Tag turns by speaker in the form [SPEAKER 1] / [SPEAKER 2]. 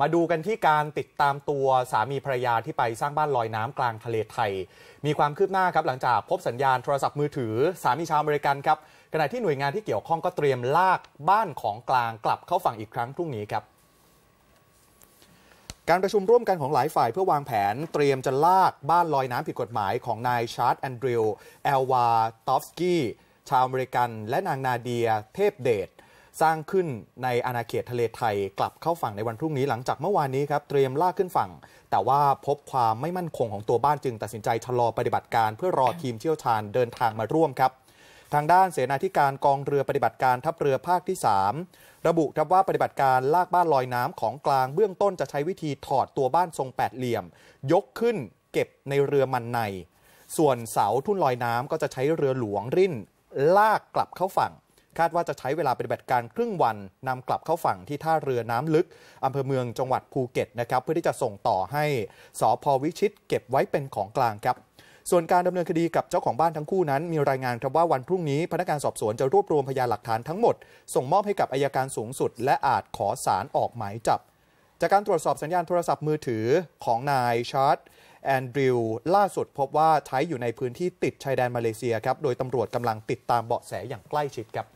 [SPEAKER 1] มาดูกันที่การติดตามตัวสามีภรรยาที่ไปสร้างบ้านลอยน้ำกลางทะเลไทย มีความคืบหน้าครับหลังจากพบสัญญาณโทรศัพท์มือถือ สามีชาวอเมริกันครับขณะที่หน่วยงานที่เกี่ยวข้องก็เตรียมลากบ้านของกลางกลับเข้าฝั่งอีกครั้งพรุ่งนี้ครับ การประชุมร่วมกันของหลายฝ่ายเพื่อวางแผน เตรียมจะลากบ้านลอยน้ำผิดกฎหมายของนายชาร์ตแอนดริวเอลวาตอฟสกี้ชาวอเมริกัน และนางนาเดียเทพเดชสร้างขึ้นในอาณาเขตทะเลไทยกลับเข้าฝั่งในวันพรุ่งนี้หลังจากเมื่อวานนี้ครับ เตรียมลากขึ้นฝั่ง แต่ว่าพบความไม่มั่นคงของตัวบ้านจึงตัดสินใจชะลอปฏิบัติการเพื่อรอทีมเชี่ยวชาญเดินทางมาร่วมครับทางด้านเสนาธิการกองเรือปฏิบัติการทัพเรือภาคที่ 3 ระบุครับว่าปฏิบัติการลากบ้านลอยน้ำของกลางเบื้องต้นจะใช้วิธีถอดตัวบ้านทรงแปดเหลี่ยมยกขึ้นเก็บในเรือมันใน ส่วนเสาทุ่นลอยน้ำก็จะใช้เรือหลวงริ่น ลากกลับเข้าฝั่งคาดว่าจะใช้เวลาปฏิบัติการครึ่งวัน นำกลับเข้าฝั่งที่ท่าเรือน้ำลึก อำเภอเมืองจังหวัดภูเก็ตนะครับเพื่อที่จะส่งต่อให้ สอพวิชิตเก็บไว้เป็นของกลางครับส่วนการดำเนินคดีกับเจ้าของบ้านทั้งคู่นั้นมีรายงานครับว่าวันพรุ่งนี้พนักงานสอบสวนจะรวบรวมพยานหลักฐานทั้งหมดส่งมอบให้กับอายการสูงสุด และอาจขอสารออกหมายจับ จากการตรวจสอบสัญญาณโทรศัพท์มือถือของนายชาร์ตแอนดริวล่าสุดพบว่าใช้อยู่ในพื้นที่ติดชายแดนมาเลเซียครับโดยตำรวจกำลังติดตามเบาะแสอย่างใกล้ชิดครับ